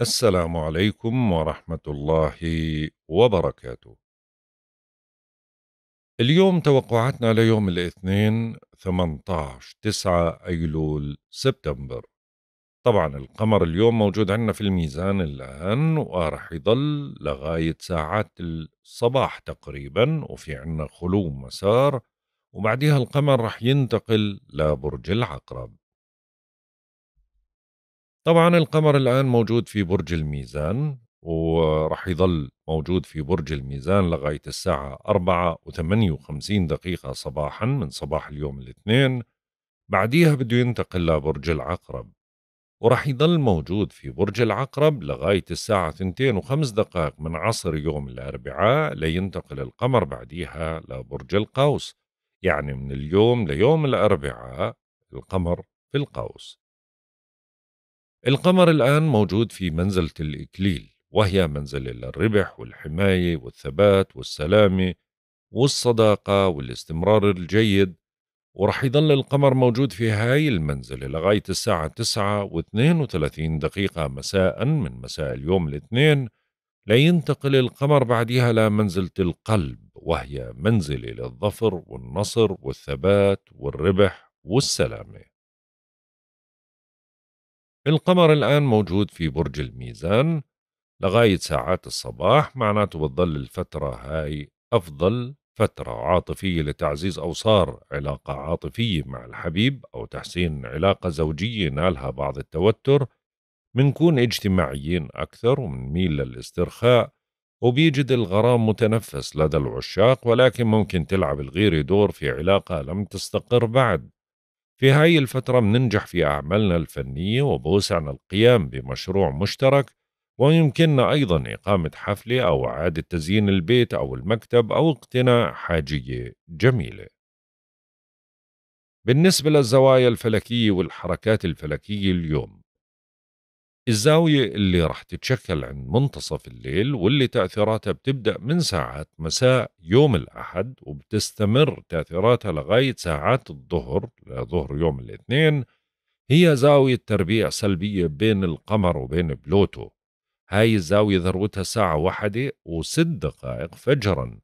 السلام عليكم ورحمة الله وبركاته. اليوم توقعاتنا ليوم الاثنين 18 9 أيلول سبتمبر. طبعا القمر اليوم موجود عندنا في الميزان الآن وراح يضل لغاية ساعات الصباح تقريبا وفي عندنا خلو مسار وبعدها القمر راح ينتقل لبرج العقرب. طبعا القمر الآن موجود في برج الميزان ورح يظل موجود في برج الميزان لغاية الساعة 4 و58 دقيقة صباحا من صباح اليوم الاثنين بعديها بده ينتقل لبرج العقرب ورح يظل موجود في برج العقرب لغاية الساعة 2 وخمس دقائق من عصر يوم الأربعاء لينتقل القمر بعديها لبرج القوس يعني من اليوم ليوم الأربعاء القمر في القوس القمر الآن موجود في منزلة الإكليل وهي منزلة للربح والحماية والثبات والسلامة والصداقة والاستمرار الجيد ورح يضل القمر موجود في هاي المنزلة لغاية الساعة 9 و32 دقيقة مساء من مساء اليوم الاثنين لينتقل القمر بعدها لمنزلة القلب وهي منزلة للظفر والنصر والثبات والربح والسلامة القمر الآن موجود في برج الميزان لغاية ساعات الصباح معناته بتظل الفترة هاي أفضل فترة عاطفية لتعزيز أوصار علاقة عاطفية مع الحبيب أو تحسين علاقة زوجية نالها بعض التوتر منكون اجتماعيين أكثر ومنميل للاسترخاء وبيجد الغرام متنفس لدى العشاق ولكن ممكن تلعب الغيرة دور في علاقة لم تستقر بعد في هاي الفترة مننجح في أعمالنا الفنية وبوسعنا القيام بمشروع مشترك ويمكننا أيضا إقامة حفلة أو إعادة تزيين البيت أو المكتب أو اقتناء حاجية جميلة. بالنسبة للزوايا الفلكية والحركات الفلكية اليوم الزاوية اللي راح تتشكل عند منتصف الليل واللي تأثيراتها بتبدأ من ساعات مساء يوم الأحد وبتستمر تأثيراتها لغاية ساعات الظهر لظهر يوم الاثنين هي زاوية تربيع سلبية بين القمر وبين بلوتو هاي الزاوية ذروتها ساعة واحدة وست دقائق فجرا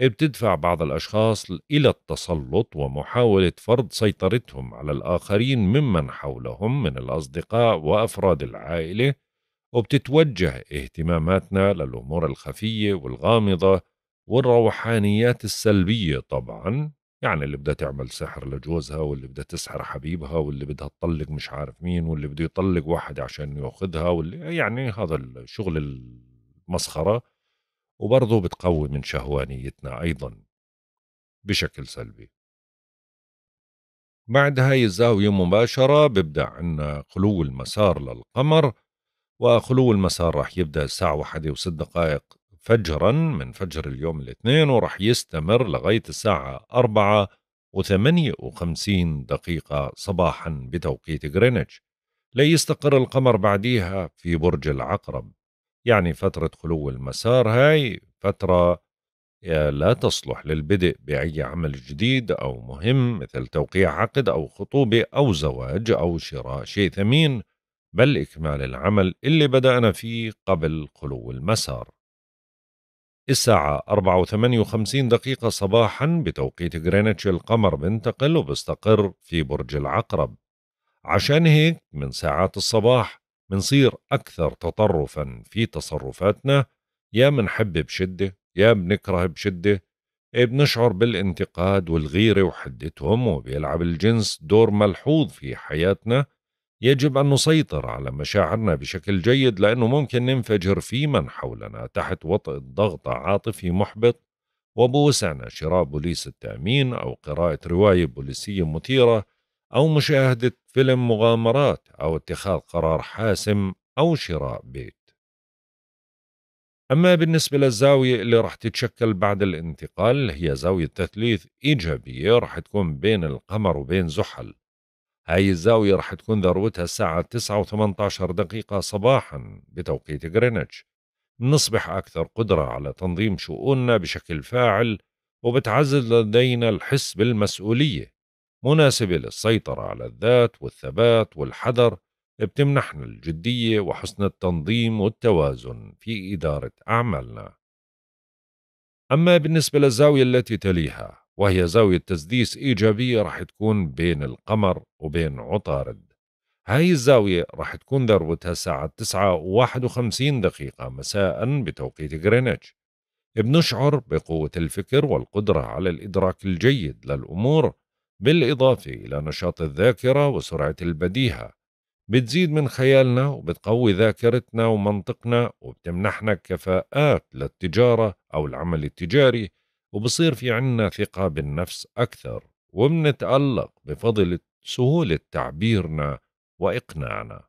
إيه، بتدفع بعض الأشخاص إلى التسلط ومحاولة فرض سيطرتهم على الآخرين ممن حولهم من الأصدقاء وأفراد العائلة وبتتوجه اهتماماتنا للأمور الخفية والغامضة والروحانيات السلبية طبعا يعني اللي بدها تعمل سحر لجوزها واللي بدها تسحر حبيبها واللي بدها تطلق مش عارف مين واللي بده يطلق واحد عشان ياخذها واللي يعني هذا الشغل المسخرة وبرضه بتقوي من شهوانيتنا أيضا بشكل سلبي بعد هاي الزاوية مباشرة ببدأ عنا خلو المسار للقمر وخلو المسار رح يبدأ الساعة واحدة وست دقائق فجرا من فجر اليوم الاثنين ورح يستمر لغاية الساعة أربعة وثمانية وخمسين دقيقة صباحا بتوقيت غرينتش ليستقر القمر بعديها في برج العقرب يعني فترة خلو المسار هاي فترة آه، لا تصلح للبدء بأي عمل جديد أو مهم مثل توقيع عقد أو خطوبة أو زواج أو شراء شيء ثمين بل إكمال العمل اللي بدأنا فيه قبل خلو المسار الساعة 4.58 دقيقة صباحا بتوقيت غرينتش القمر بنتقل وبستقر في برج العقرب عشان هيك من ساعات الصباح بنصير أكثر تطرفا في تصرفاتنا يا منحب بشدة يا بنكره بشدة بنشعر بالانتقاد والغيرة وحدتهم وبيلعب الجنس دور ملحوظ في حياتنا يجب أن نسيطر على مشاعرنا بشكل جيد لأنه ممكن ننفجر في من حولنا تحت وطئ ضغط عاطفي محبط وبوسعنا شراء بوليس التأمين أو قراءة رواية بوليسية مثيرة أو مشاهدة فيلم مغامرات أو اتخاذ قرار حاسم أو شراء بيت أما بالنسبة للزاوية اللي رح تتشكل بعد الانتقال هي زاوية تثليث إيجابية رح تكون بين القمر وبين زحل هاي الزاوية رح تكون ذروتها الساعة 9 و 18 دقيقة صباحا بتوقيت غرينتش نصبح أكثر قدرة على تنظيم شؤوننا بشكل فاعل وبتعزز لدينا الحس بالمسؤولية مناسبة للسيطرة على الذات والثبات والحذر بتمنحنا الجدية وحسن التنظيم والتوازن في إدارة أعمالنا أما بالنسبة للزاوية التي تليها وهي زاوية تسديس إيجابية رح تكون بين القمر وبين عطارد هاي الزاوية رح تكون ذروتها الساعة 9 و51 دقيقة مساء بتوقيت غرينتش بنشعر بقوة الفكر والقدرة على الإدراك الجيد للأمور بالإضافة إلى نشاط الذاكرة وسرعة البديهة بتزيد من خيالنا وبتقوي ذاكرتنا ومنطقنا وبتمنحنا كفاءات للتجارة أو العمل التجاري وبصير في عنا ثقة بالنفس أكثر ومنتألق بفضل سهولة تعبيرنا وإقناعنا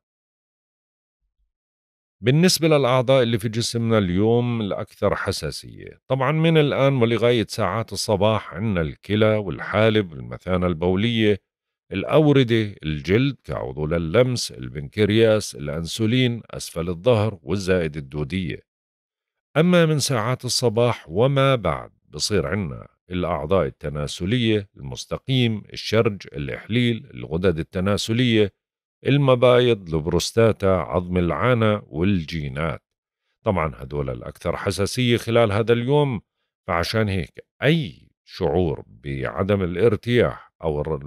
بالنسبة للأعضاء اللي في جسمنا اليوم الأكثر حساسية طبعا من الآن ولغاية ساعات الصباح عندنا الكلى والحالب المثانة البولية الأوردة الجلد كعضو للمس البنكرياس الأنسولين أسفل الظهر والزائد الدودية أما من ساعات الصباح وما بعد بصير عندنا الأعضاء التناسلية المستقيم الشرج الإحليل الغدد التناسلية المبايض البروستاتا عظم العانة والجينات طبعا هدول الأكثر حساسية خلال هذا اليوم فعشان هيك أي شعور بعدم الارتياح أو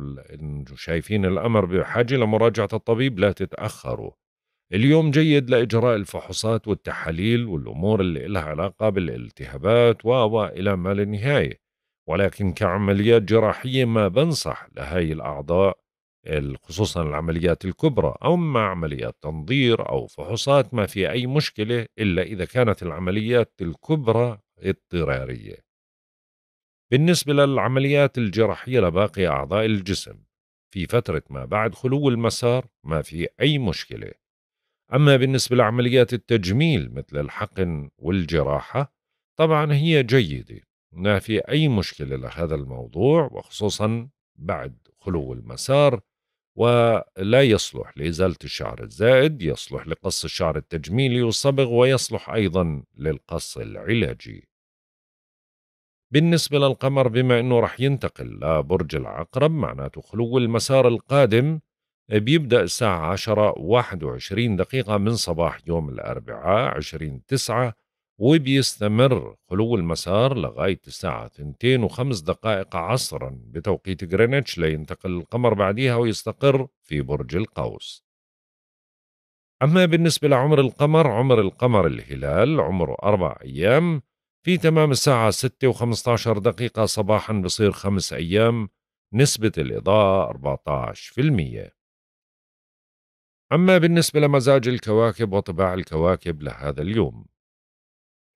شايفين الأمر بحاجة لمراجعة الطبيب لا تتأخروا اليوم جيد لإجراء الفحوصات والتحاليل والأمور اللي إلها علاقة بالالتهابات و إلى ما لا نهاية ولكن كعمليات جراحية ما بنصح لهاي الأعضاء خصوصا العمليات الكبرى او مع عمليات تنظير أو فحوصات ما في أي مشكلة إلا إذا كانت العمليات الكبرى اضطرارية بالنسبة للعمليات الجراحية لباقي أعضاء الجسم في فترة ما بعد خلو المسار ما في أي مشكلة أما بالنسبة لعمليات التجميل مثل الحقن والجراحة طبعا هي جيدة ما في أي مشكلة لهذا الموضوع وخصوصا بعد خلو المسار ولا يصلح لإزالة الشعر الزائد يصلح لقص الشعر التجميلي والصبغ ويصلح أيضا للقص العلاجي بالنسبة للقمر بما أنه رح ينتقل لبرج العقرب معناته خلو المسار القادم بيبدأ الساعة 10 21 دقيقة من صباح يوم الأربعاء 20 9 وبيستمر خلو المسار لغاية الساعة 2 وخمس دقائق عصرا بتوقيت غرينتش لينتقل القمر بعديها ويستقر في برج القوس أما بالنسبة لعمر القمر عمر القمر الهلال عمره أربع أيام في تمام الساعة 6 و15 دقيقة صباحا بصير خمس أيام نسبة الإضاءة 14% أما بالنسبة لمزاج الكواكب وطباع الكواكب لهذا اليوم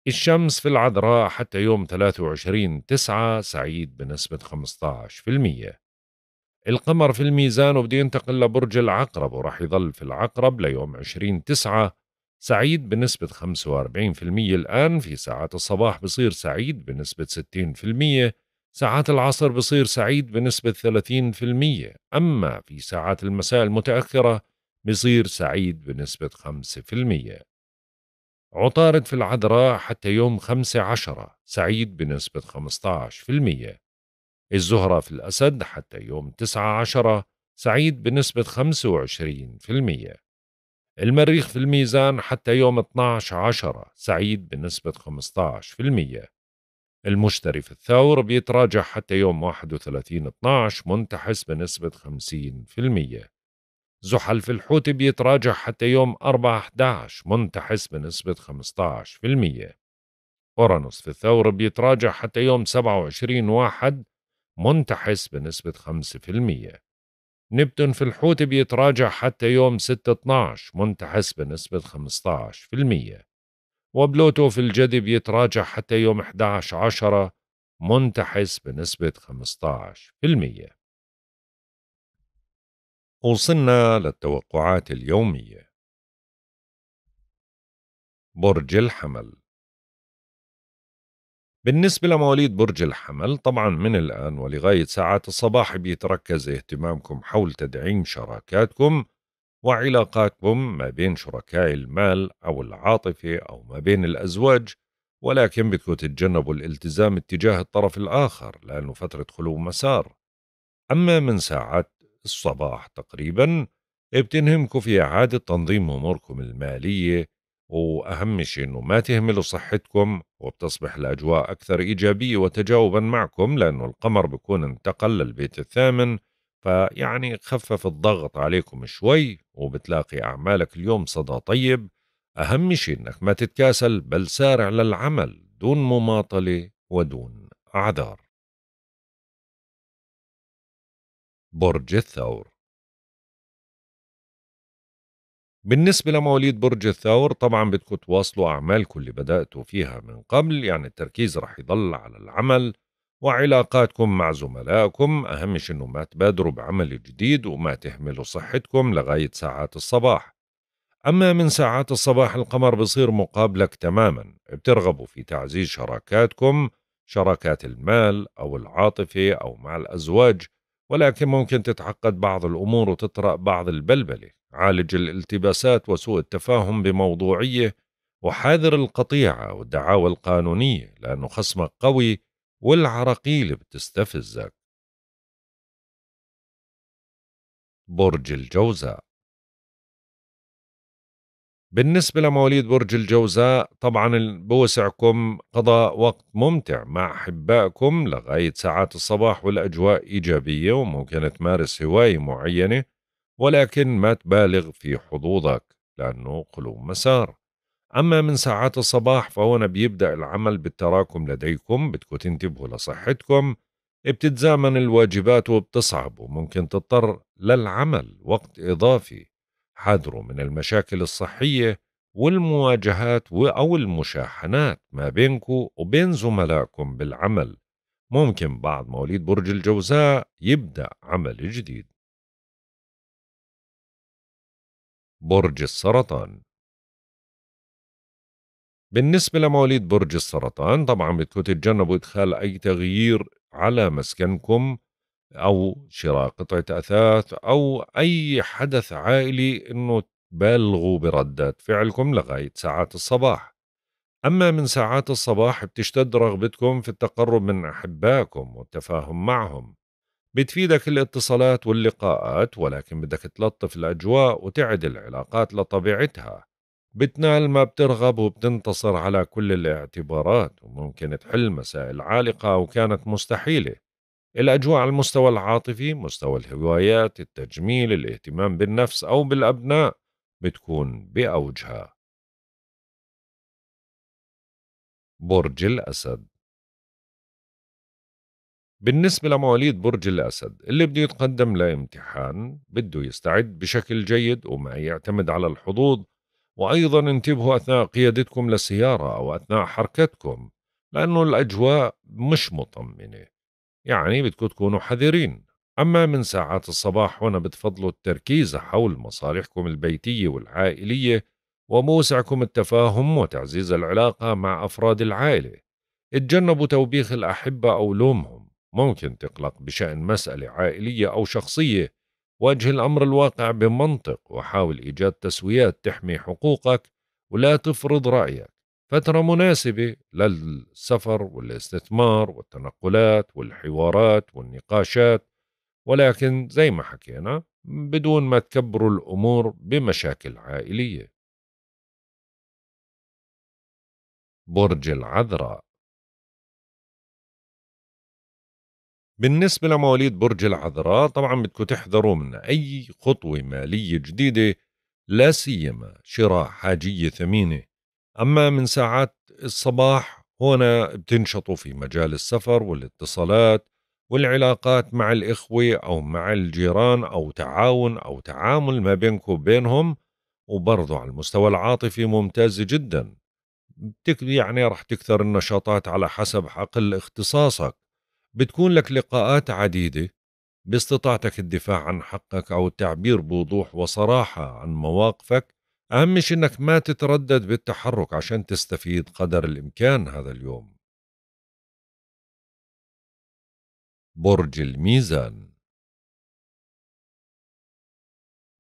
الشمس في العذراء حتى يوم 23 9 سعيد بنسبة 15% القمر في الميزان وبده ينتقل لبرج العقرب وراح يظل في العقرب ليوم 20 9 سعيد بنسبة 45% الآن في ساعات الصباح بصير سعيد بنسبة 60% ساعات العصر بصير سعيد بنسبة 30% أما في ساعات المساء المتأخرة بصير سعيد بنسبة 5% عطارد في العذراء حتى يوم خمسة عشرة سعيد بنسبة 15% الزهرة في الأسد حتى يوم تسعة عشرة سعيد بنسبة 25% المريخ في الميزان حتى يوم 12 عشرة سعيد بنسبة 15% المشتري في الثور بيتراجع حتى يوم 31 12 منتحس بنسبة 50% زحل في الحوت بيتراجع حتى يوم 4/11 منتحس بنسبة 15% أورانوس في الثور بيتراجع حتى يوم 27 1 منتحس بنسبة 5% نبتون في الحوت بيتراجع حتى يوم 6/12 منتحس بنسبة 15% وبلوتو في الجدي بيتراجع حتى يوم 11/10 منتحس بنسبة 15% وصلنا للتوقعات اليومية برج الحمل بالنسبة لمواليد برج الحمل طبعا من الآن ولغاية ساعات الصباح بيتركز اهتمامكم حول تدعيم شراكاتكم وعلاقاتكم ما بين شركاء المال أو العاطفة أو ما بين الأزواج ولكن بدكم تتجنبوا الالتزام اتجاه الطرف الآخر لأنه فترة خلو مسار أما من ساعات الصباح تقريبا بتنهمكم في إعادة تنظيم أموركم المالية وأهم شيء إنه ما تهملوا صحتكم وبتصبح الأجواء أكثر إيجابية وتجاوبا معكم لأنه القمر بيكون انتقل للبيت الثامن فيعني خفف الضغط عليكم شوي وبتلاقي أعمالك اليوم صدى طيب أهم شيء إنك ما تتكاسل بل سارع للعمل دون مماطلة ودون أعذار برج الثور بالنسبة لمواليد برج الثور طبعا بدكم تواصلوا أعمالكم اللي بدأتوا فيها من قبل يعني التركيز رح يضل على العمل وعلاقاتكم مع زملائكم أهم شيء أنه ما تبادروا بعمل جديد وما تهملوا صحتكم لغاية ساعات الصباح أما من ساعات الصباح القمر بصير مقابلك تماما بترغبوا في تعزيز شراكاتكم شراكات المال أو العاطفة أو مع الأزواج ولكن ممكن تتعقد بعض الأمور وتطرأ بعض البلبلة عالج الالتباسات وسوء التفاهم بموضوعية وحاذر القطيعة والدعاوى القانونية لأنه خصمك قوي والعراقيل بتستفزك برج الجوزاء بالنسبة لمواليد برج الجوزاء طبعا بوسعكم قضاء وقت ممتع مع أحبائكم لغاية ساعات الصباح والأجواء إيجابية وممكن تمارس هواية معينة ولكن ما تبالغ في حظوظك لأنه قلوب مسار أما من ساعات الصباح فهنا بيبدأ العمل بالتراكم لديكم بدكم تنتبهوا لصحتكم بتتزامن الواجبات وبتصعب وممكن تضطر للعمل وقت إضافي حذروا من المشاكل الصحية والمواجهات أو المشاحنات ما بينكو وبين زملائكم بالعمل ممكن بعد مواليد برج الجوزاء يبدأ عمل جديد برج السرطان بالنسبة لمواليد برج السرطان طبعا بدكم تتجنبوا إدخال أي تغيير على مسكنكم او شراء قطعه اثاث او اي حدث عائلي انه تبلغوا بردات فعلكم لغايه ساعات الصباح اما من ساعات الصباح بتشتد رغبتكم في التقرب من احبائكم والتفاهم معهم بتفيدك الاتصالات واللقاءات ولكن بدك تلطف الاجواء وتعد العلاقات لطبيعتها بتنال ما بترغب وبتنتصر على كل الاعتبارات وممكن تحل مسائل عالقة وكانت مستحيلة الأجواء على المستوى العاطفي مستوى الهوايات التجميل الاهتمام بالنفس أو بالأبناء بتكون بأوجها برج الأسد بالنسبة لمواليد برج الأسد اللي بده يتقدم لامتحان بده يستعد بشكل جيد وما يعتمد على الحظوظ وأيضا انتبهوا أثناء قيادتكم للسيارة أو أثناء حركتكم لأنه الأجواء مش مطمئنة يعني بدكم تكونوا حذرين أما من ساعات الصباح هنا بتفضلوا التركيز حول مصالحكم البيتية والعائلية وموسعكم التفاهم وتعزيز العلاقة مع أفراد العائلة اتجنبوا توبيخ الأحبة أو لومهم ممكن تقلق بشأن مسألة عائلية أو شخصية واجه الأمر الواقع بمنطق وحاول إيجاد تسويات تحمي حقوقك ولا تفرض رأيك فترة مناسبة للسفر والاستثمار والتنقلات والحوارات والنقاشات ولكن زي ما حكينا بدون ما تكبروا الأمور بمشاكل عائلية برج العذراء بالنسبة لمواليد برج العذراء طبعا بدكم تحذروا من أي خطوة مالية جديدة لا سيما شراء حاجية ثمينة أما من ساعات الصباح هنا بتنشطوا في مجال السفر والاتصالات والعلاقات مع الإخوة أو مع الجيران أو تعاون أو تعامل ما بينكم وبينهم وبرضه على المستوى العاطفي ممتاز جدا يعني رح تكثر النشاطات على حسب حقل اختصاصك بتكون لك لقاءات عديدة باستطاعتك الدفاع عن حقك أو التعبير بوضوح وصراحة عن مواقفك أهم شيء إنك ما تتردد بالتحرك عشان تستفيد قدر الإمكان هذا اليوم برج الميزان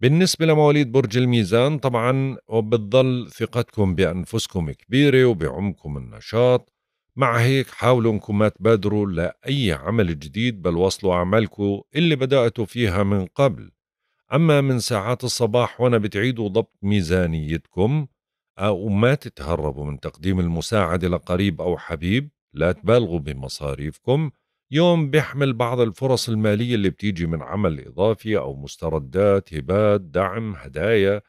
بالنسبة لمواليد برج الميزان طبعا وبتضل ثقتكم بأنفسكم كبيرة وبعمكم النشاط مع هيك حاولوا انكم ما تبادروا لأي عمل جديد بل وصلوا أعمالكم اللي بدأتوا فيها من قبل أما من ساعات الصباح وأنا بتعيدوا ضبط ميزانيتكم أو ما تتهربوا من تقديم المساعدة لقريب أو حبيب لا تبالغوا بمصاريفكم يوم بيحمل بعض الفرص المالية اللي بتيجي من عمل إضافي أو مستردات هبات دعم هدايا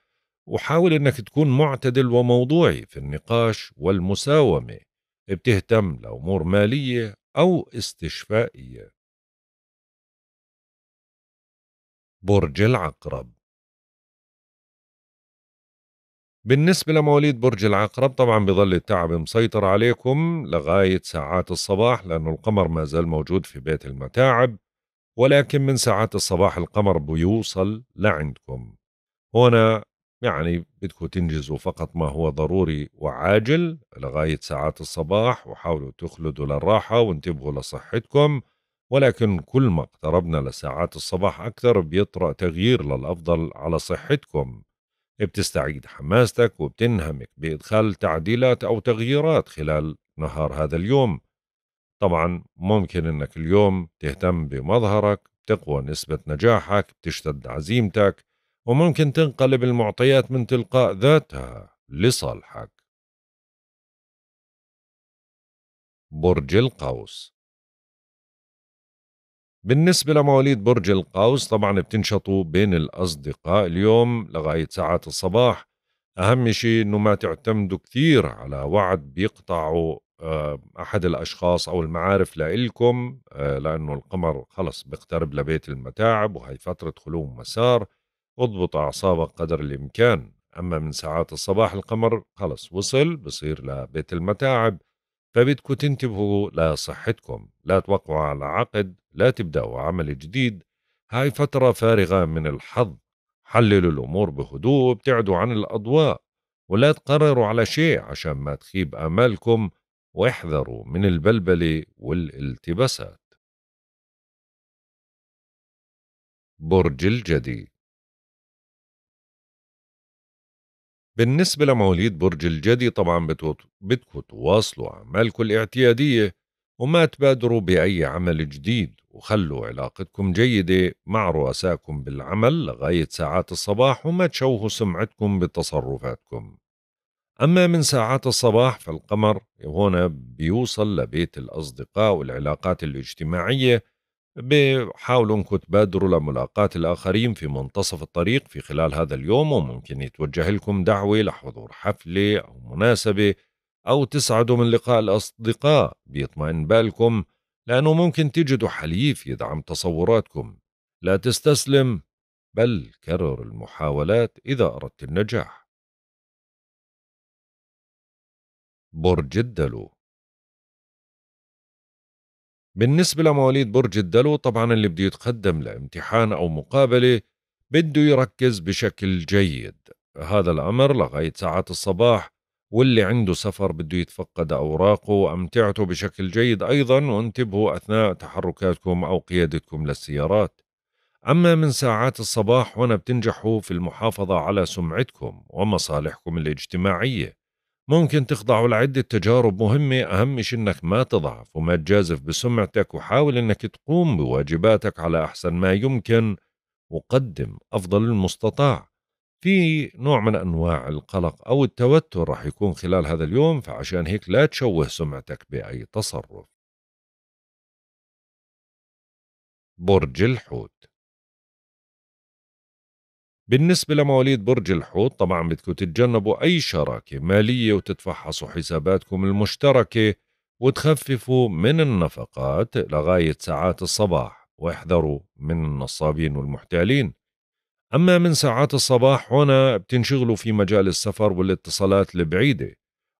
وحاول أنك تكون معتدل وموضوعي في النقاش والمساومة بتهتم لأمور مالية أو استشفائية برج العقرب بالنسبة لمواليد برج العقرب طبعا بظل التعب مسيطر عليكم لغاية ساعات الصباح لأنه القمر ما زال موجود في بيت المتاعب ولكن من ساعات الصباح القمر بيوصل لعندكم هنا يعني بدكم تنجزوا فقط ما هو ضروري وعاجل لغاية ساعات الصباح وحاولوا تخلدوا للراحة وانتبهوا لصحتكم ولكن كل ما اقتربنا لساعات الصباح أكثر بيطرأ تغيير للأفضل على صحتكم بتستعيد حماستك وبتنهمك بإدخال تعديلات أو تغييرات خلال نهار هذا اليوم طبعا ممكن أنك اليوم تهتم بمظهرك بتقوى نسبة نجاحك بتشتد عزيمتك وممكن تنقلب المعطيات من تلقاء ذاتها لصالحك برج القوس بالنسبة لمواليد برج القوس طبعا بتنشطوا بين الأصدقاء اليوم لغاية ساعات الصباح أهم شيء أنه ما تعتمدوا كثير على وعد بيقطعوا آه، أحد الأشخاص أو المعارف لإلكم آه، لأنه القمر خلص بيقترب لبيت المتاعب وهي فترة خلو مسار اضبط أعصابك قدر الإمكان أما من ساعات الصباح القمر خلص وصل بصير لبيت المتاعب فبدكم تنتبهوا لصحتكم لا توقعوا على عقد لا تبدأوا عمل جديد هاي فترة فارغة من الحظ حللوا الأمور بهدوء وابتعدوا عن الأضواء ولا تقرروا على شيء عشان ما تخيب آمالكم واحذروا من البلبلة والالتباسات برج الجدي بالنسبة لمواليد برج الجدي طبعا بدكم تواصلوا أعمالكم الاعتيادية وما تبادروا بأي عمل جديد وخلوا علاقتكم جيدة مع رؤسائكم بالعمل لغاية ساعات الصباح وما تشوهوا سمعتكم بتصرفاتكم أما من ساعات الصباح فالقمر هنا بيوصل لبيت الأصدقاء والعلاقات الاجتماعية بحاولوا انكم تبادروا لملاقاة الآخرين في منتصف الطريق في خلال هذا اليوم وممكن يتوجه لكم دعوة لحضور حفلة أو مناسبة أو تسعدوا من لقاء الأصدقاء بيطمئن بالكم لأنه ممكن تجدوا حليف يدعم تصوراتكم لا تستسلم بل كرر المحاولات إذا أردت النجاح برج الدلو بالنسبة لمواليد برج الدلو طبعا اللي بده يتقدم لامتحان أو مقابلة بده يركز بشكل جيد هذا الأمر لغاية ساعات الصباح واللي عنده سفر بده يتفقد أوراقه وأمتعته بشكل جيد أيضا وانتبهوا أثناء تحركاتكم أو قيادتكم للسيارات أما من ساعات الصباح هنا بتنجحوا في المحافظة على سمعتكم ومصالحكم الاجتماعية ممكن تخضعوا لعدة تجارب مهمة أهم شيء إنك ما تضعف وما تجازف بسمعتك وحاول إنك تقوم بواجباتك على أحسن ما يمكن وقدم أفضل المستطاع في نوع من أنواع القلق أو التوتر رح يكون خلال هذا اليوم فعشان هيك لا تشوه سمعتك بأي تصرف برج الحوت بالنسبة لمواليد برج الحوت طبعا بدكم تتجنبوا أي شراكة مالية وتتفحصوا حساباتكم المشتركة وتخففوا من النفقات لغاية ساعات الصباح واحذروا من النصابين والمحتالين أما من ساعات الصباح هنا بتنشغلوا في مجال السفر والاتصالات البعيدة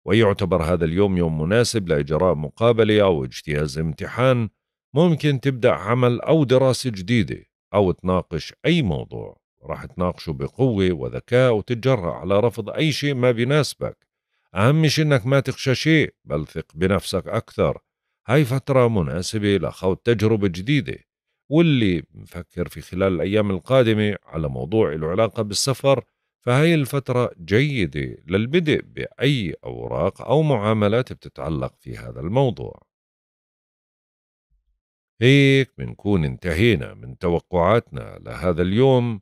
ويعتبر هذا اليوم يوم مناسب لإجراء مقابلة أو اجتياز امتحان ممكن تبدأ عمل أو دراسة جديدة أو تناقش أي موضوع راح تناقشه بقوة وذكاء وتتجرأ على رفض أي شيء ما بيناسبك أهم شيء إنك ما تخشى شيء بل ثق بنفسك أكثر هاي فترة مناسبة لخوض تجربة جديدة واللي مفكر في خلال الأيام القادمة على موضوع العلاقة علاقة بالسفر فهاي الفترة جيدة للبدء بأي أوراق أو معاملات بتتعلق في هذا الموضوع هيك بنكون انتهينا من توقعاتنا لهذا اليوم